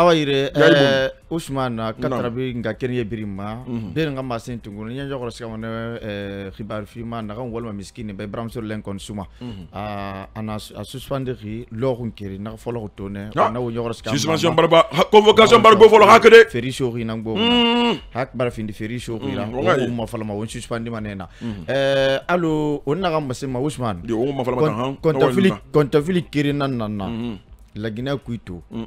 awayire yire eh, katrabi nga keniye birima mm -hmm. den nga masin tungunu nyanja koro sikama ne eh, khibar fima naga walma miskini bay bram sur len consuma mm -hmm. uh, ah, ana a suspendre ri lokhun kiri naga folo tone ah! na wo nyoro sikama suspension barba ha, convocation barba folo hakade feri shori nang bo mhm. hak bar findi feri shori mhm, la o ma fala ma won suspendi manena -hmm. eh alo on naga masin ma usman di o ma fala ma ha konta filik konta nan nan na mhm. lagina kuito mm.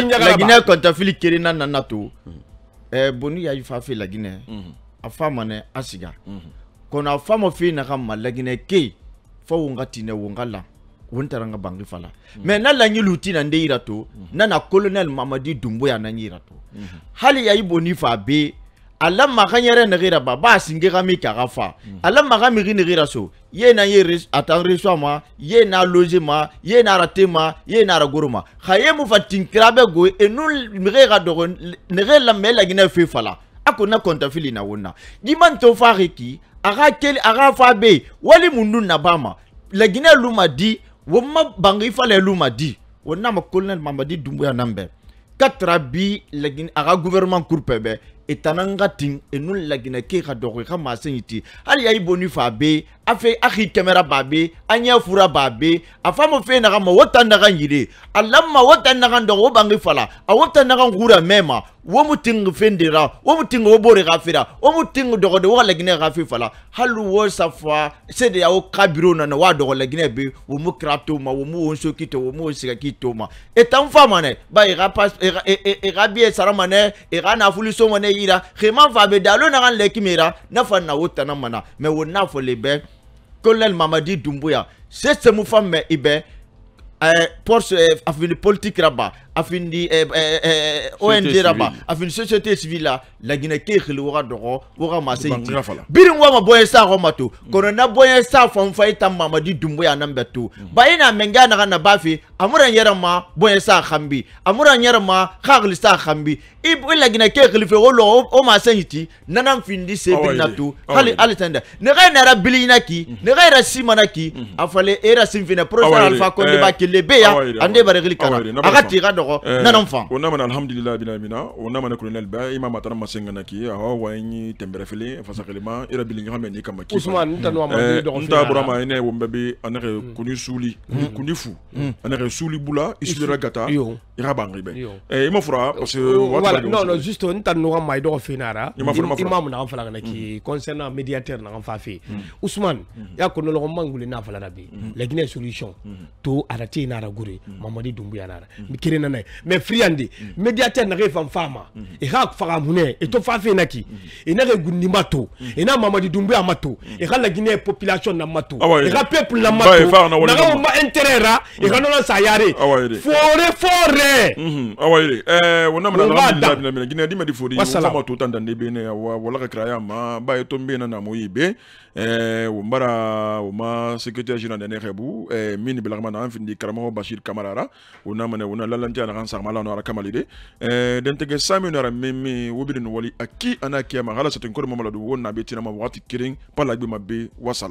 laginɛ kɔntafili kerenna nana to mm-hmm. eh, boni ya ifa fe laginɛ a fa ma nɛ a siga mm kɔnɔ a fa ma fe na ka ma laginɛ ke fɔ wo ka tinɛ wo ka la wo n tara n ka bangi fa la mm -hmm. mɛ na laɲiliw tina n de yira to mm-hmm. na na kolonɛl mamadi dunbo ya na n yira to mm-hmm. hali ya i boni fa be ala maga nyere negira ba ba singe ga mi ka fa mm. ala maga mi gi negira so ye na ye res atan reswa ma ye na loje ma ye na rate ma ye na ra goroma khaye mu fa krabe go enul mire ga dogo nege la mela gina fe fala akona konta fili na wona diman to fariki aga kel aga fa be wali mundu na bama la gina luma di wo ma bangi fala luma di wona ma kolna mamadi dumbu ya nambe katrabi bi la gina aga gouvernement kurpebe e tana n ka tin e nu laginɛ k'e ka dɔgɔ i ka maa ti hali ya i bonni fa be afe akhi kemera babe anya fura babe afamo fe na ma wota na ganyire alamma wota na gando wo bangi fala a wota na ngura mema wo muting fendira wo muting wo bore gafira wo muting dogo de wala gine gafi fala halu wo safa sede ya wo kabiro na na wa dogo la gine be wo mu krato ma wo mu onso kito wo mu sika kito ma etan fama ne ba ira e pas ira e ira e, bie sarama ne ira na fulu so mane ira khema fa be dalo na gan lekimera na fa na wota na mana me wo na fo le be Colonel Mamadi Doumbouya, c'est ce mouvement, mais il est pour avenir politique là-bas. afindi eh, eh, ONG raba afin société civile la la Guinée ke khili waga mase yiti birin wama boye sa ko matu kono na boye sa fon fay tam mama di dumbo ya nan betu ba ina menga na na bafi amura yera ma boye sa khambi amura yera ma khagli sa khambi ib la Guinée ke khili fe wolo o yiti nanan findi se ah binatu ah khali alitanda ne ga na rabili naki mm-hmm. ne ga ra simana ki mm-hmm. afale era simfina professeur alfa ko de ba ya ande bare khili kana akati ga dɔgɔ eh, nanam fan o namana alhamdulilahi bilamina o namana kolonɛl bɛ i ma matara ma sen kana ki awa wa ɲi tɛnbɛrɛfili fasakelima i yɛrɛ bili ɲagamɛ ni kama ki eh, n ta burama ine wo bɛ be anɛgɛ mm. kuni suli mm. kundi fu mm. anɛgɛ suli bula i sulira gata ya bangri ben eh ima hein, parce que euh, non non juste on tan no ma il fenara imam na fala mm. mm. na ki mm. concernant médiateur na fa ousmane il ko no mangule na fala rabi la guinée solution to arati na ragure mamadi dumbu ya na mais friandi médiateur na refam fama e ha et mune to fa na ki e na gundi mato na mamadi dumbu ya mato la guinée population na mato ah e pour peuple na mato na ma intérêt ra e ha Forêt yare bɛɛ. awa yire ɛɛ wɔn namana ala mi labila mina gina dima di fori wɔn sama to tan tan de bɛ ne ya wa wala ka kira ya ma ba ye tɔn bɛ na na mo ye bɛ ɛɛ eh, wɔn bara wɔn ma secrétaire général de ne yɛrɛ bu ɛɛ eh, min ni bilakama na an fini karamɔgɔ bashir kamara ra wɔn namana wɔn na lalanti a na kan sagama la nɔra kamali de ɛɛ dɛntɛgɛ sami nara min min wo bi ni wali a ki a n'a kiyama ala sɔtɛ nkɔri mamadu wo na bɛ tina ma waati kelen pa la gbema bɛ wasala.